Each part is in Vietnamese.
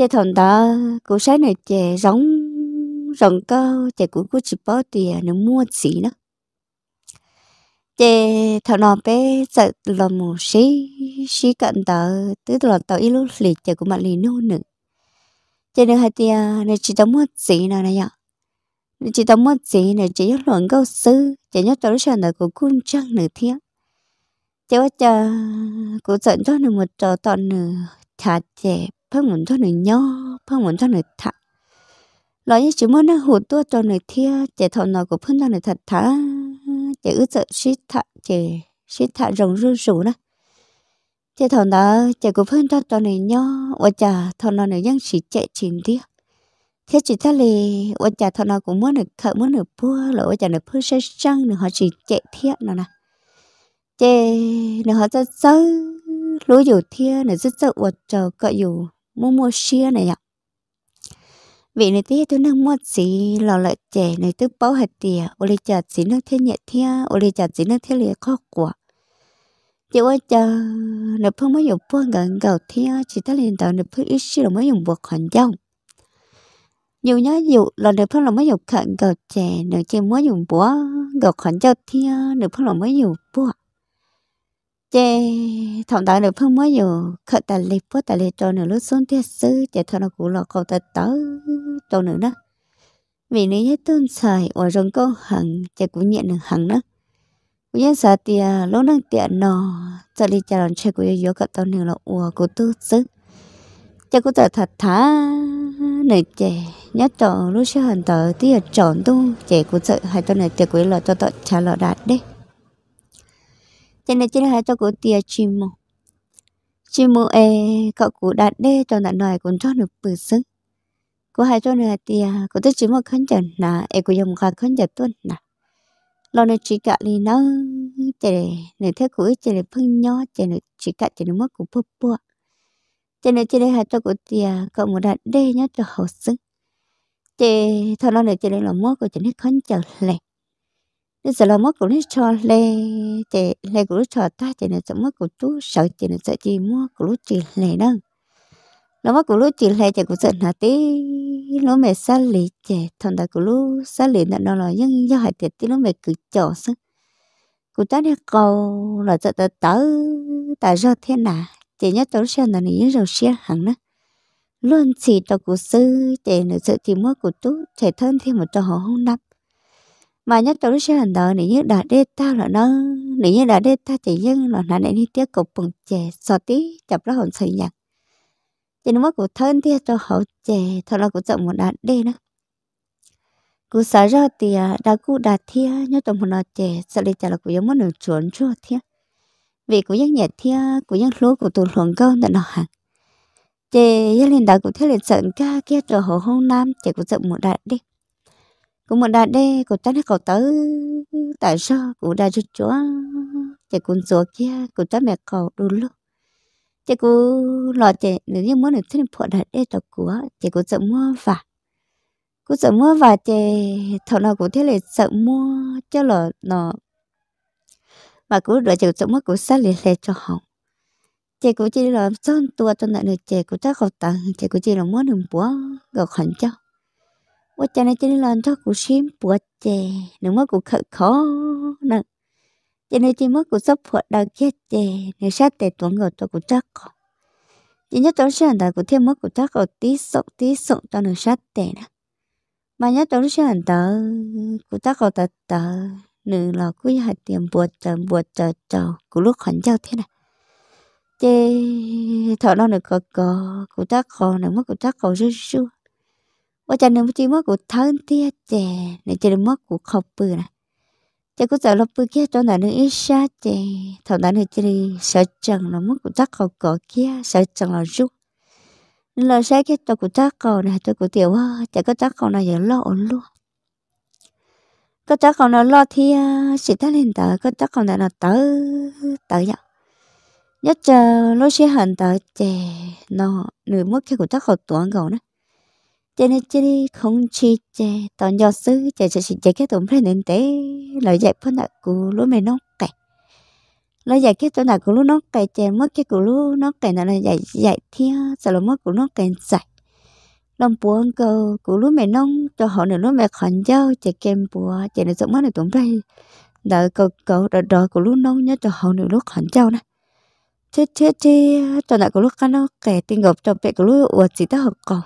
chế thằng đó cụ sai này chế giống rồng cơ chế cụ cụ chỉ bỏ thì à, nó mua gì nữa chế thằng nó bé sợ là một sĩ sĩ cận tờ tứ là tờ ít lúc lì chế của mặt lì nô nữa chế nữa hai tiền à, này chỉ tao mua gì nào này ạ này chỉ tao mua gì này chỉ nhớ luận câu sư chế nhớ tao lúc sau này của cung trăng nữa thiệt chế quá chờ cụ giận cho nó một trò toàn nửa chả chế phong muốn cho người nhỏ phong muốn cho người thật lo như chỉ muốn nó hụt tua cho người thia chỉ thọ nọ cũng phong cho người thật thả chỉ ước sợ xí thả chỉ xí thả rồng rú rủ đó chỉ thọ nọ chỉ cũng phong cho cho người nhỏ và chả thọ nọ người dân chỉ chạy chìm đi thế chỉ ta lì và chả thọ nọ cũng muốn được khởi muốn được bua lỗ chả được phơi sẽ trăng được họ chỉ chạy thiệt nọ nè chê nó họ cho sớ lối dù thia nó rất sợ vật trò cọ dù mua mua xia này ạ vì này tía tôi nâng mua gì lò lợi trẻ này tôi bao hạt tiền, ô lì chặt gì nước thế nhẹ thia ô lì chặt gì nước thế lìa khó của chỉ qua chờ nếu phương mới dùng buông gần gầu thia chỉ ta liền tạo nếu phương ít xí là mới dùng buộc hoàn dông dù nhớ dù là nửa phương là mới dùng khẩn gầu trẻ nếu chỉ mới dùng búa gầu hoàn dông thia nếu phương là mới dùng búa chế thằng ta được phong mới rồi khởi ta lấy bút ta lấy cho nữa lúc xuống tiết sư chế thằng nó cũ lọ cầu ta tớ cho nữa đó vì nếu như tuân xài ở rừng có hằng chế cũng nhận được hằng đó cũng như sợ tiệt lúc năng tiện nọ giờ đi chào đón chế của yếu cậu tao nữa là ủa của tôi sư chế cũng tớ thật thả này chế nhớ trộn lúc sẽ hận tớ thì chọn tu chế cũng sợ hai tao này chế cũng là cho tao trả lọ đạt đấy cho nên chính là cho cụ tia chim mù chim mù e cậu cụ đã đê cho nạn nòi cũng cho được bự sức cụ hai cho nè tia cụ tức chim một khấn chẩn nà e cụ dùng khá khấn chẩn tuân nà lo nè chỉ cả li nó chè nè thế cụ chè nè phân nhỏ chè nè chỉ cả chè nè mất cụ bùa bùa cho nên trên đây hai cho cụ tia cậu một đã đê nhá cho hậu sức chè thôi lo nè chè đây là mất cụ chè nè khấn chẩn lẹ nên giờ là mất cũng nên cho lê để lê cũng cho ta thì nên giờ mất cũng chú sợ thì nên giờ chỉ mua cũng lúc chỉ lê đó nó mất cũng lúc chỉ lê thì cũng sợ là tí lúc mẹ xa lì chè thằng ta cũng lúc xa lì là nó là nhưng do hại thiệt tí lúc mẹ cứ chờ xong cũng ta đi cầu là giờ ta tới ta do thế nào chỉ nhớ tối xem là những rồi xe hàng đó luôn chỉ tao của sư để nữa sự thì mua của tú thể thân thêm một trò họ không mà nhất tôi sẽ hình đó nếu như đã đê ta là nó nếu như đã đê ta chỉ dân là nó nên đi tiếp cục bằng chè so tí chập ra hồn sợi nhạc trên mắt của thân thì cho hậu chè thật là của rộng một đã đê nữa cú sợ ra thì à, đã cú đã thia nhớ trong một nó chè sợ đi chả là của giống một đường chuẩn chua thia vì của dân nhẹ thia của dân lúa của tụi luồng câu đã nó hàng chè gia đình đã của thế liền sợ ca kia cho hậu hông nam chè của rộng một đã đê cũng một đà đê của ta nó cậu tới tại sao của đà cho chúa chị cũng chúa kia của ta mẹ cậu đủ lúc chị cô lo chị nếu như muốn được thêm phụ đà đê tàu của chị cũng sợ mua và cũng sợ mua và chị thầu nào cũng thế là sợ mua cho là nó mà cũng đợi chị sợ mua cũng xa lì lệ cho họ chị cũng chỉ là son tua cho nên là chị cũng ta không tặng chị cũng chỉ là muốn được búa gặp hẳn cho ว่าจะในจะนี่ลอน cho cụ xin bùa chè nếu mà cụ khởi khó nè cho nên chỉ mất cụ sắp phật đầu chè nếu sát tệ tuấn ngồi cho cụ chắc còn chỉ nhất tối sáng đó cụ thêm mất cụ chắc còn tí sụn tí sụn cho nếu sát tệ nè mà nhất tối sáng đó cụ chắc còn tờ tờ nữ là cứ hạt tiền bùa chờ bùa chờ chờ cụ lúc khẩn giao thế này chè thọ nó được có cụ chắc còn nếu mất cụ chắc còn rất sure 어제는 무지 먹고 다음 때였지 내 지금 먹고 커브나 제가 저러 뿌게 cho 나는 일샤제 더 나는 지리 설정 nó 먹고 작고 거기야 설정을 쭉 là sẽ cái cho cụ chắc cầu này cho cụ tiểu hoa chả có chắc cầu này giờ lo ổn luôn có chắc cầu nào lo thì sẽ ta lên tờ có chắc cầu này là tờ tờ vậy nhất chờ lúc sẽ hành tờ chè nó nửa mất cái cụ chắc cầu tuần cầu nữa cho nên chỉ đi không chi chè tao nhỏ sư chè chè chè chè cái tụm phải nên thế lời dạy phân đại cù lúa mày nó cày lời dạy cái tụm đại cù lúa nó cày chè mất cái cù lúa nó cày là dạy dạy thia sợ là mất cù nó cày dạy lòng buồn cơ cù lúa mày nông cho họ nữa lúa mày khẩn giao chè kem bùa chè này sống mất này tụm phải đợi cậu cậu đợi đợi cù lúa nông nhớ cho họ nữa lúa khẩn giao này, chết chết chết tụm đại cù lúa cano cày tình gặp trong bẹ cù lúa uất gì ta học cầu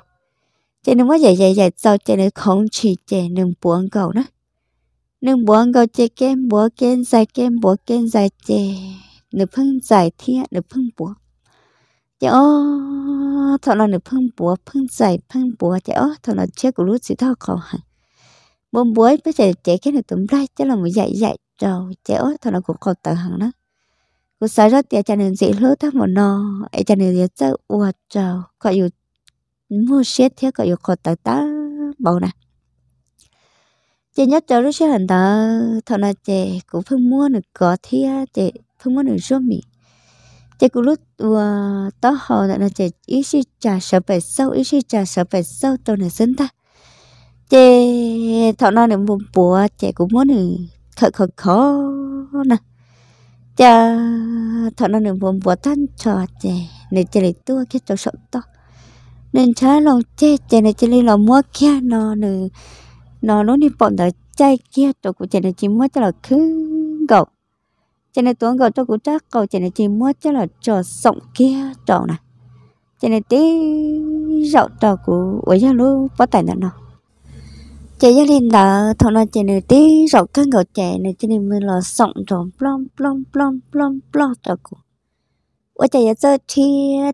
chị đừng có dạy dạy dạy sao chị đừng không chỉ chị đừng buồn cầu nữa đừng buồn cầu chị kem buồn kem dài kem buồn kem dài chị đừng phân giải thiên đừng phân buồn chị ô thọ là đừng phân buồn phân giải phân buồn chị ô thọ là chết của lúc chị thọ khổ hẳn buồn buồn bây giờ chị cái này tụm ra chứ là một dạy dạy trâu chị ô thọ là cũng còn tận hẳn đó cô sợ ra tiệt cho nên dễ lướt ta một nò ấy cho nên dễ chơi uột trâu có dù mua xe thế cái yêu cầu tới ta bầu nè chị nhất cho lúc xe hành tờ thằng là chị cũng phân mua được có thì chị phân mua được số mì chị cũng lúc vừa ờ, tớ hồ là chị ý chí trả sợ phải sâu ý chí trả sợ phải sâu tôi là sinh ta chị thọ nó được buồn bùa chị cũng muốn được thật khờ khó nè cha thọ nó được buồn bùa thân cho chị ờ, này chị lại tua cái chỗ sợ to nên trái lòng chê chê này chỉ là mua kia nó nữ nó nó đi bọn đời chay kia cho cụ chê này chỉ mua cho là cứ gậu chê này tuấn gậu cho cụ chắc gậu chê này chỉ mua cho là trò sống kia trò này chê này tí rậu trò cụ ủa ra luôn bắt tay nó chị gia đình đã thọ nó chị này tí rộng căng gạo trẻ này chị nữ mình là sống tròn plom plom plom plom plom cho cô ủa chị giờ chơi thì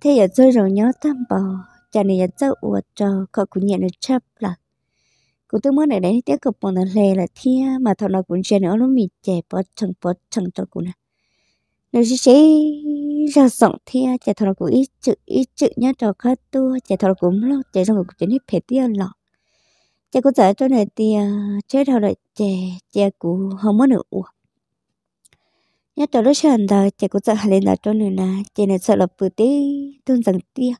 thế giờ chơi rồi nhớ tâm bò cho nên cho ủa cho cậu cũng nhận được chấp là cũng tôi muốn ở đây tiếc cậu bọn nó lề là thia mà thằng nào cũng chơi nữa lúc mình chạy bỏ chừng bỏ chừng cho cũng nè nếu như chế ra sọng thia chạy thằng nào cũng ít chữ ít chữ nhá cho khát tu chạy thằng nào cũng lo chạy xong rồi cũng chỉ hết phải tia lọ chạy cũng giải cho này thì chế thằng lại chè chè cũng không muốn nữa uổng nhớ tới lúc sáng đó chị cũng sợ hai lần đó cho nữa nè chị này sợ là bự tí tuôn rằng tiếc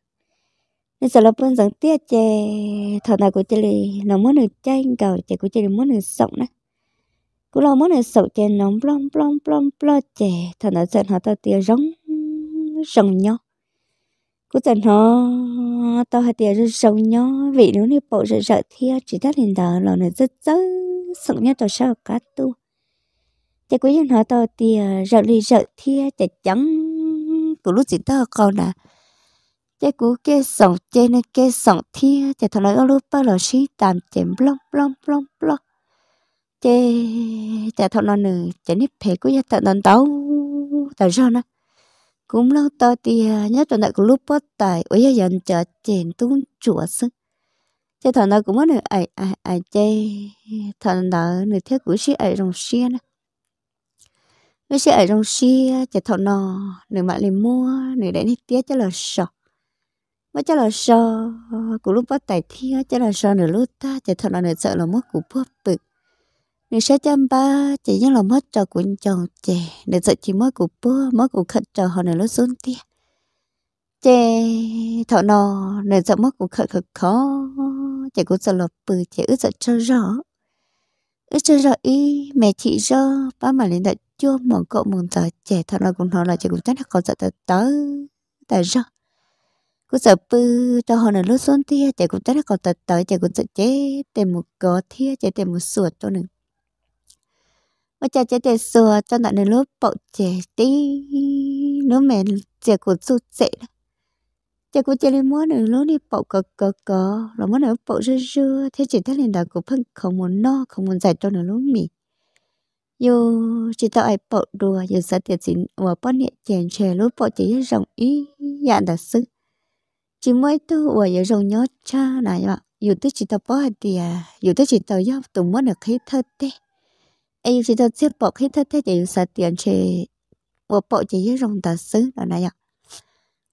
nên sợ là bữa sáng tiết chè thọ nào của chè lì nó muốn được chanh cầu chè của chè lì muốn được sộng nè cũng lo muốn được sậu chè nó plom plom plom plom chè thọ nào sợ họ tao tiệt rống rống nhau cũng sợ nó tao hay tiệt rống nhau vì nếu như bộ sợ sợ thia chỉ tắt hình giờ là nó rất rất sộng nhất tao sợ cá tu chè của chè nó tao tiệt rợ li rợ thia chè trắng của lúc chỉ tao còn là cái cú cái sòng chế nên cái sòng thi chế thằng nói ông lúc bao giờ xí tạm chế blong blong blong blong chế chế thằng nó nữa, chế nếp phê của gia tận tận tàu tàu sao nè cũng lâu tao thì à, nhớ tụi nãy cũng lúc bắt tài ủa giờ dần chờ chèn tuôn chùa sưng chế thằng nó cũng muốn nữa ai ai ai chế thằng nó nửa thế cũng xí ai rồng xí nè nó xí ở trong xí chế thằng nó nửa mà liền mua nửa để nít tiếc cho là sọt mà cho là sợ ờ, cũng lúc bắt tài thi cho là sợ nửa lúc ta chạy thật là nửa sợ là mất của bóp tự nửa sẽ chăm ba chạy nhưng là mất trò của chồng trẻ nửa sợ chỉ mất của bố mất của khẩn trò họ nửa lúc xuống tia chè thọ nò nửa sợ mất của khẩn khẩn khó chạy cũng sợ là bự chạy ước sợ cho rõ ước cho rõ ý mẹ chị rõ ba mà lên đặt chưa mừng cậu mừng tờ trẻ thọ nò cũng nói là chỉ cũng chắc là còn sợ tới tới tại rõ cú sợ bư tao hồi nào lúc xuống tia, chạy cũng tất cả tật tới chạy cũng sợ chế tìm một có thia chạy tìm một suột cho nè mà chạy chạy chạy suột cho nãy lúc bậu chạy tí nó mẹ chạy cũng sụt chạy chạy cũng chạy lên mua nữa lúc đi bậu cờ cờ cờ là mua nữa bậu rơ rơ, thế chỉ thấy lên đó cũng phân không muốn no không muốn giải cho nó lúc mì yo chỉ tao ai bậu đùa giờ sao tiền gì mà bắt nhẹ chèn chè lúc bậu chỉ rộng ý dạng đặc sức chỉ mới tu ở giờ rồi nhớ cha này ạ dù tôi chỉ tập bó thì à dù tôi chỉ tập giáo tụi mới được khi thơ tê em chỉ tập xếp bọc khi thơ tê thì sợ tiền chỉ ở bộ chỉ với rồng tờ xứ là này ạ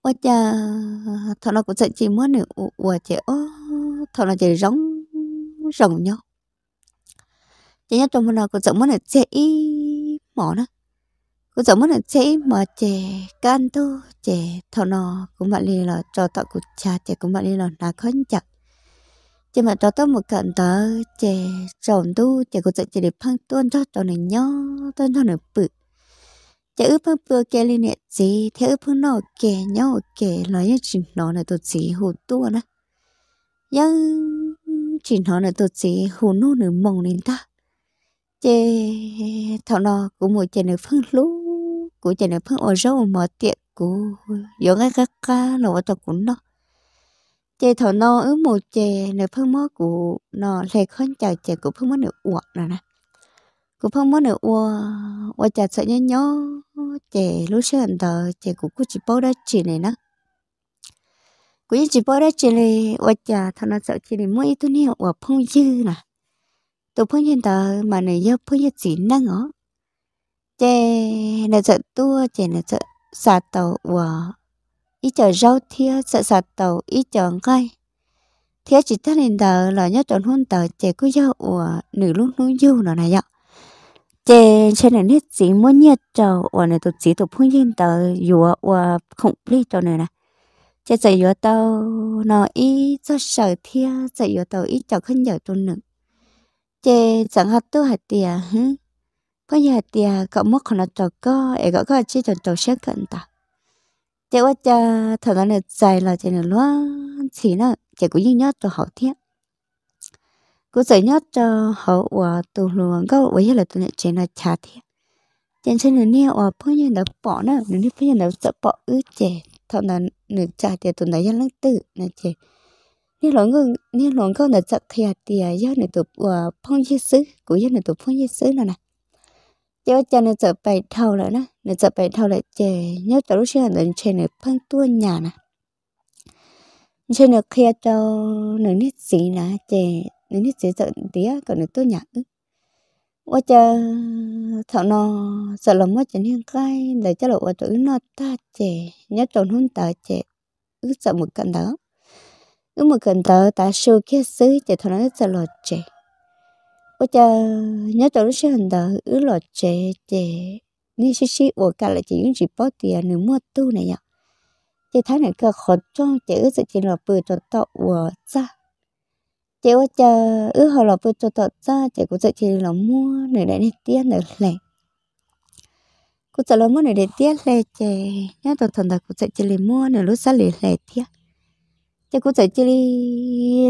ở cha thằng nó cũng sợ chỉ mới nữa ở chỉ ô thọ nó chỉ giống giống nhau chỉ nhớ tụi mới nó cũng giống mới được chỉ ý mỏ nữa cứ giống như là chế mà trẻ can tu trẻ thọ nọ cũng bạn đi là cho tọt của cha trẻ cũng bạn đi là đã khó chặt chế mà cho tao một cận tớ trẻ trộn tu trẻ cũng dạy trẻ để phăng tuôn cho cho này nhó tuôn cho này bự trẻ ước phăng bự kê lên nè gì thế ướp phăng nọ kê nhó kê nói như chuyện nọ này tôi chỉ hụt tu nè nhưng chuyện nọ này tôi chỉ hụt nô nửa mông lên ta chế thọ nọ cũng một chế nửa phăng lú cú chỉ nên phong ở râu mà tiệt cú giống cái cái cá nó thật cũng nó chè thọ nó ứ một chè nửa phong mới cũ nó lệ khăn chào chè cũ phong mới nửa uổng rồi nè cũ phong mới nửa uổng uổng chả sợ nhớ nhớ chè lúc xưa anh tờ chè cũ cũng chỉ bao đó chỉ này nè cũ chỉ bao đó chỉ này uổng chả thọ nó sợ chỉ này mỗi tuần này uổng phong dư nè tụ phong hiện tờ mà này giờ phong dư chỉ năng ngó chè là sợ tua chè là sợ sạt tàu của ít chờ rau thia sợ sạt tàu ít chờ ngay thế chỉ ta nên tờ là nhớ chọn hôn tờ chè cứ giao của nữ lúc núi du nó này ạ chè trên này hết gì muốn nhiệt trầu của này tụt chỉ tụt phun nhân tờ dùa của không lý chỗ này này chè sợ dùa tàu nó ít cho sợ thia sợ dùa tàu ít cho khinh giờ tuần nữa chè chẳng hạt tôi hạt tiền hứ có nhà tiề cậu mất còn là tàu có ấy cậu có chỉ tàu tàu xe cận ta thế qua cha thằng nó này dài là thế này luôn thì nó chỉ cũng như nhớ tàu học thiết cũng giải nhớ cho hậu và tù luôn à, có với là tụi này chỉ là trả thiết trên trên nửa nè và bao nhiêu nó bỏ nó nửa nè bao nhiêu nó sợ bỏ ứ trẻ thằng nó nửa trả tiền tụi này dân tự nè trẻ nên lộn ngưng nên lộn câu là sợ khía tiền do nửa tụi và phong giết sứ cũng do nửa tụi phong như sứ nào này cho cho nên sợ bảy thâu lại nè nên sợ bảy thâu lại chè nhớ cho lúc xưa là trên này phân tua nhà nè chè nên kia cho nên nít gì là chè nên nít gì sợ tía còn nên tua nhà ư quá chờ thọ nó sợ lắm quá chẳng hiên cái để cho lộ tụi nó ta chè nhớ tròn hôn ta chè ước sợ một cần đó ước một cần đó ta sưu kia xứ chè thọ nó sợ lọt chè 我就 nhớ tới lúc sẽ hành đạo ứ lọ chè chè nên xí xí ổ là chỉ những chỉ bó tiền nếu mua tu này nhở chị thấy này cơ khó trong chị ứ sự chỉ là bự cho tọ ủa ra chị ủa chờ ứ họ là bự cho tọ ra chị cũng sự chỉ là mua này để đi tiền để lẻ cũng sợ là mua này để tiền lẻ nhớ toàn thần thật cũng sự chỉ là mua này lúc xa lẻ lệ tiền chị cũng sợ chỉ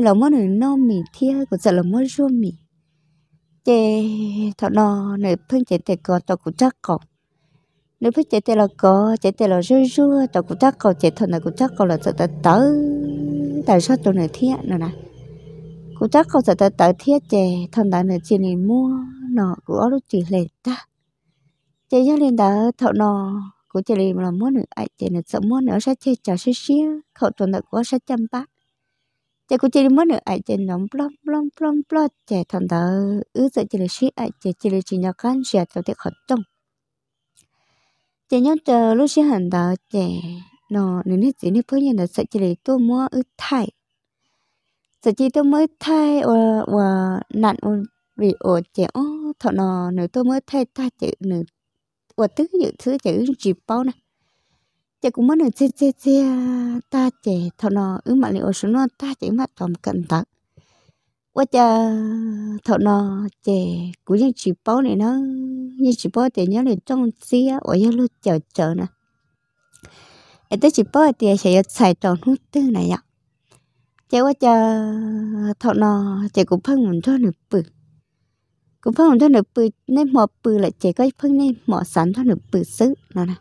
là mua này non mì thiê cũng sợ là mua rau mì chế thọ nọ nếu phương chế thì có tàu cũng chắc còn nếu phương chế thì là có chế thì là rưa rưa tàu cũng chắc còn chế thọ nọ cũng chắc còn là sẽ tới tới tại sao tụi này thiết nữa nè cũng chắc còn sẽ tới tới thiết chế thọ đã nữa chỉ này mua nọ cũng ở lúc chỉ lên ta chế cho lên đó thọ nó cũng chỉ là mua nữa ai chế nữa sợ mua nữa sẽ chơi trò xí xí khẩu tuần nó cũng sẽ chăm bác chị cũng chơi mới nữa ai chị nóng plom plom plom plom chị thằng đó ứ sợ chơi là sĩ ai chị chơi là chị nhà can chị cho tiệc khó trương chị nhớ chờ lúc sĩ hẳn đó chị nó nên hết chị nên phơi nhà là sợ chơi là tôi mua ứ thay sợ chơi tôi mới thay và và nặn vì ở chị thằng nó nếu tôi mới thay ta chị nữa và thứ những thứ chị chỉ bao này chị cũng muốn là chia chia chia ta chị thọ nó ừ, ứng mà liệu số nó ta chị mà tòm cẩn thận quá cha thọ nó chị cũng như chỉ bao này nó như chỉ bao thì nhớ là trong xia ở nhà luôn chờ chờ nè em tới chị bố thì sẽ xài tròn hút tư này ạ chị quá cha thọ nó chị cũng phân mình cho nửa bự cũng phân mình cho nửa bự nên mò bự là chị có phân nên mò sẵn cho nửa bự xứ nó nè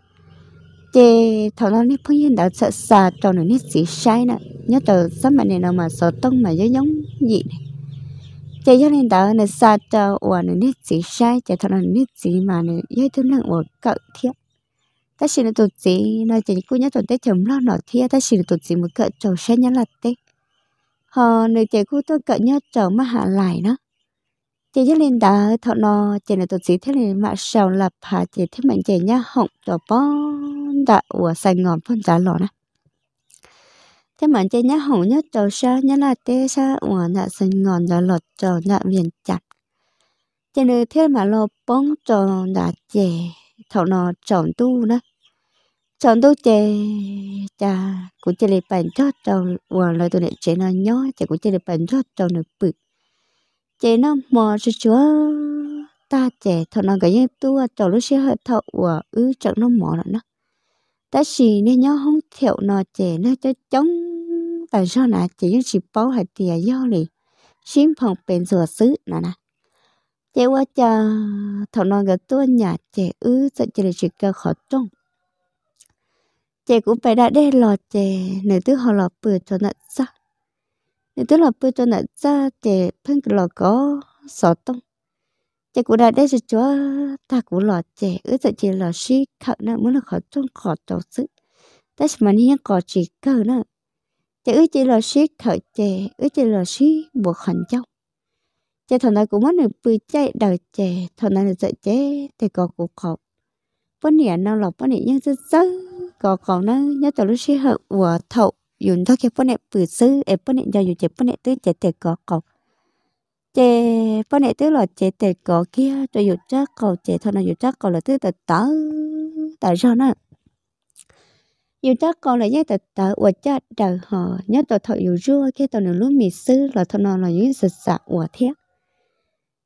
chế thằng nó nít phong nhiên đã sợ xa cho nó nít xì sai nè nhớ tờ sớm mà này nào mà sợ tông mà giống giống gì này chế cho nên đó nó xa cho ủa nó nít xì sai chế thằng nó nít xì mà nó dưới thứ năng của cậu thiếu ta xin tụt gì nó chỉ cũng nhớ tụt tết chấm lo nó thiếu ta xin tụt gì một cỡ trầu sẽ nhớ là tết họ nữ chế cũng tôi cỡ nhớ trầu mà hạ lại nó chị cho nên đã thọ nó chị là tổ chức thế này mà sao lập hạ chị thế mạnh chị nhá hỏng cho bao đã ủa sành ngọn phân giá lọ nè thế mà trên nhá hồng nhá trầu sa nhá là tê sa ủa nạ sành ngọn giá lọt trầu nạ viền chặt trên nữa thiên mà lo bóng trầu nạ chè thọ nó tròn tu nè tròn tu chè cha cũng chơi lấy bàn cho trầu ủa lời tụi này chơi nó nhó chè cũng chơi lấy bàn cho trầu nó bự chè nó mò chúa chúa ta trẻ thọ nó cái như tu trầu lúc xưa hơi thọ ủa ư chẳng nó mỏ là nó ta xì nên nhớ không thiệu nọ trẻ nó cho chống tại sao nà chỉ những chỉ bó hạt tìa do này xin phòng bền sửa xứ nà nà chế qua cha thọ nọ gặp tua nhà trẻ ư sợ chỉ là chỉ cơ khó trông trẻ cũng phải đã đe lọ trẻ nếu tức họ lọ bự cho nợ ra nếu tức lọ bự cho nợ ra trẻ phân lọ có sọ tông chị cũng đã đây cho chúa ta cũng lọ trẻ ước tự chị lọ sĩ khẩu nữa muốn là khó trong khó tổ sự ta sẽ mà hiên có chỉ cơ nữa chị ước chị lọ sĩ khẩu trẻ ước chị lọ sĩ bộ hành trong chị thằng này cũng mất được bự chạy đời trẻ thằng này dạy trẻ thì có cuộc khó bữa nè nào là bữa nè nhưng rất rất có khó nữa nhớ tổ lúc sĩ hợp của thậu dùng thôi cái bữa nè bự sư em bữa nè giao dùng chỉ bữa nè tứ trẻ thì có khó chế bữa nay tức là chế tệ cổ kia cho dù chắc cổ chế thôi là dù chắc cổ là tức là tớ tớ rồi nè dù chắc cổ là nhớ tớ tớ và chắc đời họ nhớ tớ thật dù rua khi tớ nữa lúc mì sư là thôi nó là những sự sạ và thiết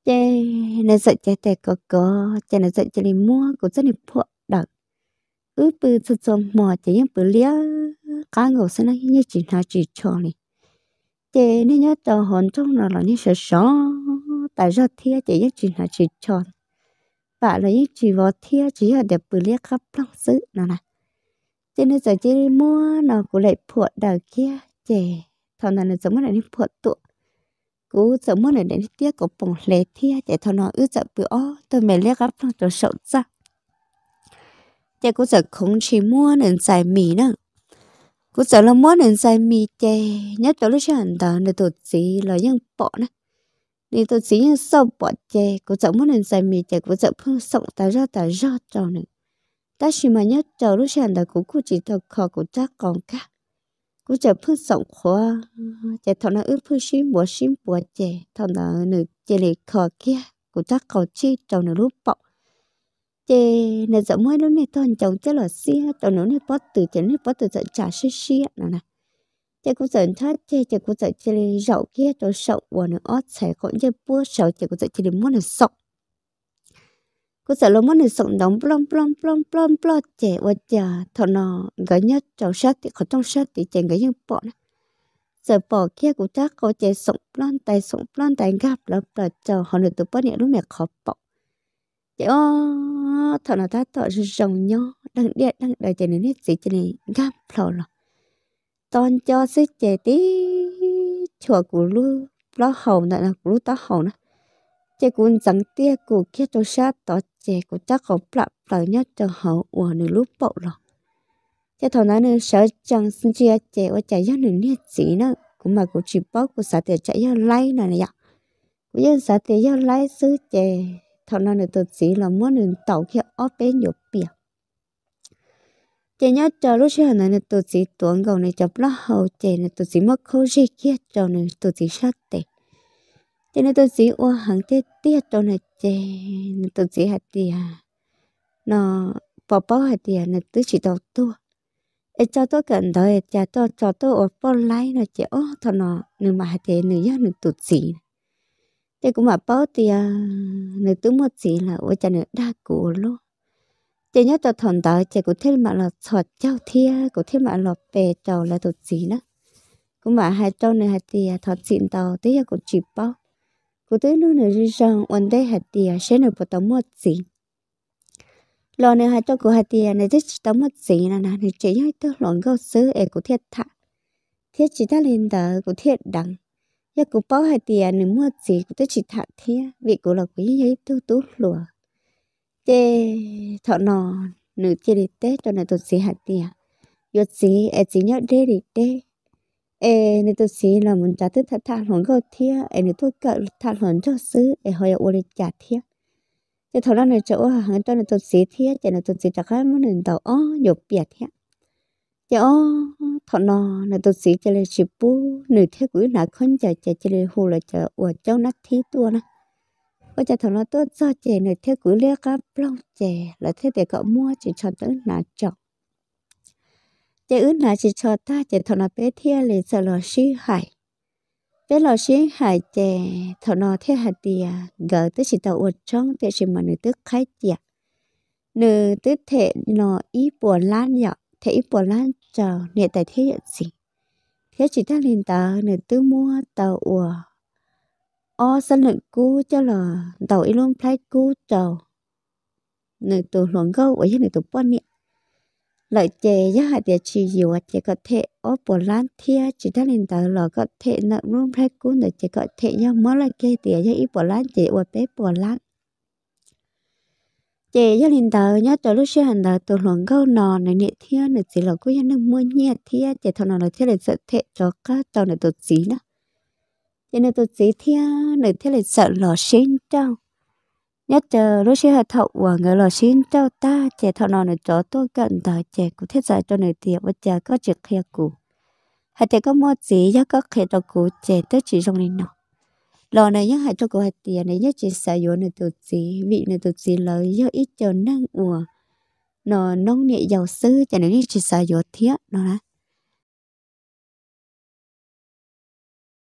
chế nên sợ chế tệ cổ cổ chế nên sợ chế đi mua cũng rất là phụ đợt ước bự sơ sơ mò chế những bự lia cá ngầu sẽ nó như chỉ nó chỉ cho này chị nên nhớ tàu hồn trong là là như sợ sợ tại do thia chị nhất chỉ là chị chọn và là nhất chỉ vào thia chị là đẹp bự liếc khắp lăng sự nào là cho nên giờ chị mua nó cũng lại phụ đầu kia chị thằng này là giống như là đi phụ tụ cú giống như là đến tiếc của bồng lệ thia chị thằng nó ước sợ bự ó tôi mẹ liếc khắp lăng tôi sợ ra chị cũng giờ không chỉ mua nên giải mì nữa cú sợ là món nên sai mi chè nhất tổ lúc sáng đó để tổ chỉ là những bỏ nè để tổ chỉ những sâu bỏ chè cú sợ món nên sai mi che cú sợ phương sống ta ra ta ra cho nè ta chỉ mà nhất tổ lúc sáng đó cú cú chỉ thật khó cú chắc còn cả cú sợ phương sống khó chè thằng nào ướp phương xin bỏ xin bỏ che thằng nào nửa chè lì khó kia cú chắc còn chi cho nó lúc bọc chế nè giống mua lúc này tôi chồng chế là xí tôi nói nè bắt từ chế nè bắt từ giờ trả xí xia nè nè chế cũng giờ thắt chế chế cũng giờ chế rậu kia tôi sậu và nó ót sẽ còn chế búa sậu chế cũng giờ chế muốn là sọc cũng giờ là muốn là sọc đóng plom plom plom plom plom chế và chế thọ nó gần nhất trong sát thì khó trong sát thì chế gần nhất bỏ nè giờ bỏ kia cũng chắc có chế sọc plom tay sọc plom tay gặp là là chờ họ được từ bao nhiêu lúc này khó bỏ chế ô thọ nó ta thọ rồng nho đang điện đang đợi chạy đến hết gì chạy này gam lò lo, tôn cho sẽ chạy tí chùa của lu lo hậu này là của lu ta hầu nè chạy cuốn chẳng tia của kia tôi sát tỏ chạy của chắc có plạ plạ nhất cho hậu của nửa lúc bậu lò chạy thọ nó nửa sợ chẳng xin chia chạy ở chạy ra nửa hết gì nữa cũng mà của chỉ bóc của xã tiệt chạy ra lấy này này ạ dạ. của dân xã tiệt ra lấy xứ chạy thằng nào là tự chỉ là mỗi lần tàu khi ở bên nhiều bia chị nhớ chờ lúc xưa này nên tự chỉ tuấn cầu này chụp lá hậu chị này tự chỉ mất khâu gì kia cho nên tự chỉ sát tệ chị này tự chỉ ô hàng thế, tiết cho này chị này tự chỉ hạt tiền nó bỏ bỏ hạt tiền này tự chỉ đầu tua ê cho tôi cần đời cho tôi cho tôi ở bên lái nó chỉ ô thằng nó nên mà hạt tiền nữa nhớ nên tự chỉ thế cũng mà bao thì à nữ tôi mất gì là ôi cha nữ đa cụ luôn chị nhớ cho thằng đó chị cũng thêm mà là sọt trao thia cũng thêm mà là bè trầu là tụt gì đó cũng mà hai trâu này hai tia thọ xịn tàu tới giờ cũng chịu bao cũng tới nữa này rơi răng ổn đây hai tia sẽ nữa bắt tấm mất gì lo này hai trâu của hai tia này rất tấm mất gì là nè thì chỉ nhớ tới lòn gấu sứ ấy cũng thiệt thà thiết chỉ ta lên tờ cũng thiệt đẳng giờ cụ bảo hai tiền nếu mua gì cụ tới chỉ thả thia vì cụ là quý ấy tu tu lùa thế thọ nọ nữ chơi đi tết cho nên tôi chỉ hạt tiền giờ chỉ em chỉ nhớ đê đi tết ê nên tôi chỉ là muốn trả tới thật thà hồn gọi thia ê nên tôi cỡ thà hồn cho xứ ê hồi ở đi trả thia thế thọ nọ này chỗ hàng cho nên tôi chỉ thia cho nên tôi chỉ trả cái món nền tàu ó dục biệt thế cho thọ nọ là tôi sĩ cho lên chụp bố nửa thế quý là con chờ chờ cho lên hồ là chờ ở cháu nát thí tua nè có chờ thọ nọ tôi cho chè nửa thế quý lia cá plong chè là thế để cậu mua chỉ cho tới là chọn chè ướt là chỉ cho ta chè thọ nọ bé thia lên sợ lò xí hải bé lò xí hải chè thọ nọ thế hạt tìa gỡ tới chỉ tàu ở trong để chỉ mà nửa tức khai chè nửa tức thế nọ ý buồn lan nhọ thấy bỏ lan trò nè tại thế hiện gì thế chỉ ta liền tờ nè tư mua tàu ủa o sân lận cú cho là tàu y luôn play cú trầu nè tụ luận câu ở trên nè tụ bón nè lợi chè giá hạt địa chỉ dù chỉ có thể ở bộ lan thia chỉ ta liền tờ là có thể nợ luôn play cú nè chỉ có thể nhau mới là kê tiền giá ít bỏ lan chỉ ở bé bộ lan chị gia linh tớ nhá cho lúc xưa hàng tớ tự luận câu nò này nhẹ thia này chỉ là cuối năm mua nhẹ thia chị thằng nào là thia là sợ thẹ cho các tàu này tụt gì đó chị này tụt gì thia này thia là sợ lò xin trâu nhá chờ lúc xưa hàng thậu và người lò xin trâu ta chị thằng nào này cho tôi cận tớ chị cũng thiết giải cho này tiệp và chờ có chuyện kia cũ hay thì có mua gì giá có khi cho cụ chị tới chỉ trong linh nào lò này nhá hãy cho cô hạt tiền này nhá chỉ xài yếu này tụt gì vị này tụt gì là do ít cho năng ủa nó nông nhẹ giàu sư cho nên chỉ xài yếu thiết nó là